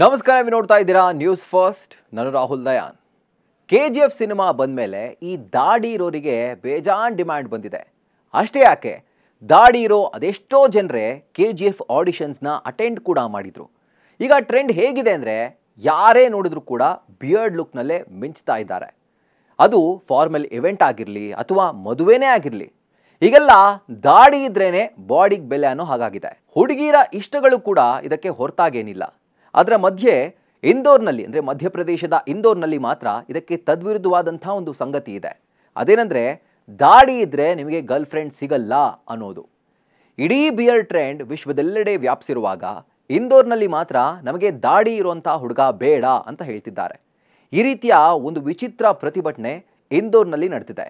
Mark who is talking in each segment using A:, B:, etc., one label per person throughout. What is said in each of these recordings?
A: ನಮಸ್ಕಾರ ನೀವು ನೋಡ್ತಾ ಇದ್ದೀರಾ ನ್ಯೂಸ್ ಫಸ್ಟ್ ನಾನು Rahul Dayan K G F cinema ಬಂದಮೇಲೆ ಈ ದಾಡಿ ಇರೋರಿಗೆ ಬೇಜಾನ್ ಡಿಮ್ಯಾಂಡ್ ಬಂದಿದೆ ಅಷ್ಟೇ ಯಾಕೆ ದಾಡಿ ಇರೋ ಅದೆಷ್ಟೋ ಜನರೇ ಕೆ ಜಿ ಎಫ್ ಆಡಿಷನ್ಸ್ನ ಅಟೆಂಡ್ ಕೂಡ ಮಾಡಿದರು ಈಗ ಟ್ರೆಂಡ್ ಹೇಗಿದೆ ಅಂದರೆ ಯಾರೇ ನೋಡಿದರೂ ಕೂಡ ಬಿಯರ್ಡ್ ಲುಕ್ನಲ್ಲೇ ಮಿಂಚ್ತಾ ಇದ್ದಾರೆ ಅದು ಫಾರ್ಮಲ್ ಇವೆಂಟ್ ಆಗಿರಲಿ ಅಥವಾ ಮದುವೆನೇ ಆಗಿರಲಿ ಈಗೆಲ್ಲ ದಾಡಿ ಇದ್ರೇ ಬಾಡಿಗೆ ಬೆಲೆ ಅನ್ನೋ ಹಾಗಾಗಿದೆ ಹುಡುಗಿಯರ ಇಷ್ಟಗಳು ಕೂಡ ಇದಕ್ಕೆ ಹೊರತಾಗೇನಿಲ್ಲ ಅದರ ಮಧ್ಯೆ ಇಂದೋರ್ನಲ್ಲಿ ಅಂದರೆ ಮಧ್ಯಪ್ರದೇಶದ ಇಂದೋರ್ನಲ್ಲಿ ಮಾತ್ರ ಇದಕ್ಕೆ ತದ್ವಿರುದ್ಧವಾದಂಥ ಒಂದು ಸಂಗತಿ ಇದೆ ಅದೇನೆಂದರೆ ದಾಡಿ ಇದ್ದರೆ ನಿಮಗೆ ಗರ್ಲ್ ಫ್ರೆಂಡ್ ಸಿಗಲ್ಲ ಅನ್ನೋದು ಇಡೀ ಬಿಯರ್ ಟ್ರೆಂಡ್ ವಿಶ್ವದೆಲ್ಲೆಡೆ ವ್ಯಾಪಿಸಿರುವಾಗ ಇಂದೋರ್ನಲ್ಲಿ ಮಾತ್ರ ನಮಗೆ ದಾಡಿ ಇರುವಂಥ ಹುಡುಗ ಬೇಡ ಅಂತ ಹೇಳ್ತಿದ್ದಾರೆ ಈ ರೀತಿಯ ಒಂದು ವಿಚಿತ್ರ ಪ್ರತಿಭಟನೆ ಇಂದೋರ್ನಲ್ಲಿ ನಡೆದಿದೆ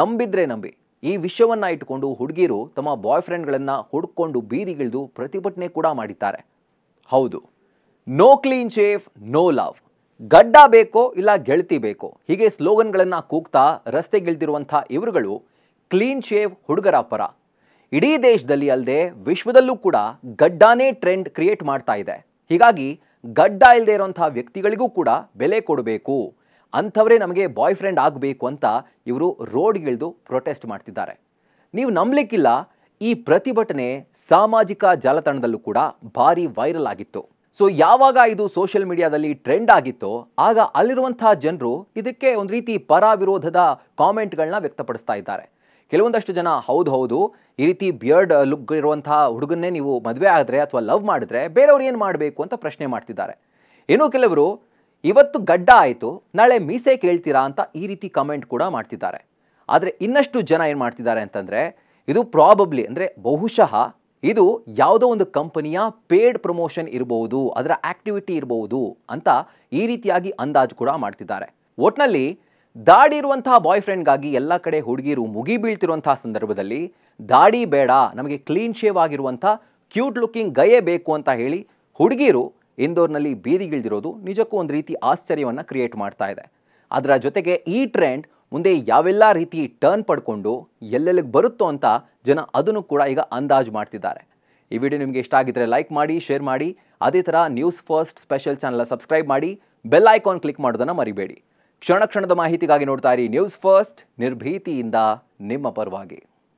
A: ನಂಬಿದ್ರೆ ನಂಬಿ ಈ ವಿಷಯವನ್ನು ಇಟ್ಟುಕೊಂಡು ಹುಡುಗಿರು ತಮ್ಮ ಬಾಯ್ ಫ್ರೆಂಡ್ಗಳನ್ನು ಹುಡ್ಕೊಂಡು ಬೀದಿಗಿಳಿದು ಪ್ರತಿಭಟನೆ ಕೂಡ ಮಾಡಿದ್ದಾರೆ ಹೌದು no clean shave no love ಗಡ್ಡ ಬೇಕೋ ಇಲ್ಲ ಗೆಳತಿ ಬೇಕೋ ಹೀಗೆ ಸ್ಲೋಗನ್ಗಳನ್ನು ಕೂಗ್ತಾ ರಸ್ತೆಗಿಳಿದಿರುವಂಥ ಇವರುಗಳು ಕ್ಲೀನ್ ಶೇವ್ ಹುಡುಗರ ಪರ ಇಡೀ ದೇಶದಲ್ಲಿ ಅಲ್ಲದೆ ವಿಶ್ವದಲ್ಲೂ ಕೂಡ ಗಡ್ಡಾನೇ ಟ್ರೆಂಡ್ ಕ್ರಿಯೇಟ್ ಮಾಡ್ತಾ ಇದೆ ಹೀಗಾಗಿ ಗಡ್ಡ ಇಲ್ಲದೆ ಇರೋಂಥ ವ್ಯಕ್ತಿಗಳಿಗೂ ಕೂಡ ಬೆಲೆ ಕೊಡಬೇಕು ಅಂಥವರೇ ನಮಗೆ ಬಾಯ್ ಫ್ರೆಂಡ್ ಆಗಬೇಕು ಅಂತ ಇವರು ರೋಡ್ಗಿಳಿದು ಪ್ರೊಟೆಸ್ಟ್ ಮಾಡ್ತಿದ್ದಾರೆ ನೀವು ನಂಬಲಿಕ್ಕಿಲ್ಲ ಈ ಪ್ರತಿಭಟನೆ ಸಾಮಾಜಿಕ ಜಾಲತಾಣದಲ್ಲೂ ಕೂಡ ಭಾರಿ ವೈರಲ್ ಆಗಿತ್ತು ಸೊ ಯಾವಾಗ ಇದು ಸೋಷಿಯಲ್ ಮೀಡಿಯಾದಲ್ಲಿ ಟ್ರೆಂಡ್ ಆಗಿತ್ತೋ ಆಗ ಅಲ್ಲಿರುವಂತಹ ಜನರು ಇದಕ್ಕೆ ಒಂದು ರೀತಿ ಪರ ವಿರೋಧದ ಕಾಮೆಂಟ್ಗಳನ್ನ ವ್ಯಕ್ತಪಡಿಸ್ತಾ ಇದ್ದಾರೆ ಕೆಲವೊಂದಷ್ಟು ಜನ ಹೌದು ಹೌದು ಈ ರೀತಿ ಬಿಯರ್ಡ್ ಲುಕ್ ಇರುವಂತಹ ಹುಡುಗನ್ನೇ ನೀವು ಮದುವೆ ಆದರೆ ಅಥವಾ ಲವ್ ಮಾಡಿದ್ರೆ ಬೇರೆಯವ್ರು ಏನು ಮಾಡಬೇಕು ಅಂತ ಪ್ರಶ್ನೆ ಮಾಡ್ತಿದ್ದಾರೆ ಇನ್ನೂ ಕೆಲವರು ಇವತ್ತು ಗಡ್ಡ ಆಯಿತು ನಾಳೆ ಮೀಸೆ ಕೇಳ್ತೀರಾ ಅಂತ ಈ ರೀತಿ ಕಮೆಂಟ್ ಕೂಡ ಮಾಡ್ತಿದ್ದಾರೆ ಆದರೆ ಇನ್ನಷ್ಟು ಜನ ಏನು ಮಾಡ್ತಿದ್ದಾರೆ ಅಂತಂದರೆ ಇದು ಪ್ರಾಬಬ್ಲಿ ಅಂದರೆ ಬಹುಶಃ ಇದು ಯಾವುದೋ ಒಂದು ಕಂಪನಿಯ ಪೇಡ್ ಪ್ರಮೋಷನ್ ಇರಬಹುದು ಅದರ ಆಕ್ಟಿವಿಟಿ ಇರಬಹುದು ಅಂತ ಈ ರೀತಿಯಾಗಿ ಅಂದಾಜು ಕೂಡ ಮಾಡ್ತಿದ್ದಾರೆ ಒಟ್ನಲ್ಲಿ ದಾಡಿ ಇರುವಂತಹ ಬಾಯ್ ಫ್ರೆಂಡ್ಗಾಗಿ ಎಲ್ಲ ಕಡೆ ಹುಡುಗಿರು ಮುಗಿ ಬೀಳ್ತಿರುವಂತಹ ಸಂದರ್ಭದಲ್ಲಿ ದಾಡಿ ಬೇಡ ನಮಗೆ ಕ್ಲೀನ್ ಶೇವ್ ಆಗಿರುವಂಥ ಕ್ಯೂಟ್ ಲುಕ್ಕಿಂಗ್ ಗಯೆ ಬೇಕು ಅಂತ ಹೇಳಿ ಹುಡುಗಿರು ಇಂದೋರ್ನಲ್ಲಿ ಬೀದಿಗಿಳಿದಿರೋದು ನಿಜಕ್ಕೂ ಒಂದು ರೀತಿ ಆಶ್ಚರ್ಯವನ್ನು ಕ್ರಿಯೇಟ್ ಮಾಡ್ತಾ ಇದೆ ಅದರ ಜೊತೆಗೆ ಈ ಟ್ರೆಂಡ್ ಮುಂದೆ ಯಾವೆಲ್ಲ ರೀತಿ ಟರ್ನ್ ಪಡ್ಕೊಂಡು ಎಲ್ಲೆಲ್ಲಿಗೆ ಬರುತ್ತೋ ಅಂತ ಜನ ಅದನ್ನು ಕೂಡ ಈಗ ಅಂದಾಜು ಮಾಡ್ತಿದ್ದಾರೆ ಈ ವಿಡಿಯೋ ನಿಮಗೆ ಇಷ್ಟ ಆಗಿದ್ದರೆ ಲೈಕ್ ಮಾಡಿ ಶೇರ್ ಮಾಡಿ ಅದೇ ಥರ ನ್ಯೂಸ್ ಫಸ್ಟ್ ಸ್ಪೆಷಲ್ ಚಾನಲ್ನ ಸಬ್ಸ್ಕ್ರೈಬ್ ಮಾಡಿ ಬೆಲ್ ಐಕಾನ್ ಕ್ಲಿಕ್ ಮಾಡೋದನ್ನು ಮರಿಬೇಡಿ ಕ್ಷಣ ಕ್ಷಣದ ಮಾಹಿತಿಗಾಗಿ ನೋಡ್ತಾ ಇರಿ ನ್ಯೂಸ್ ಫಸ್ಟ್ ನಿರ್ಭೀತಿಯಿಂದ ನಿಮ್ಮ ಪರವಾಗಿ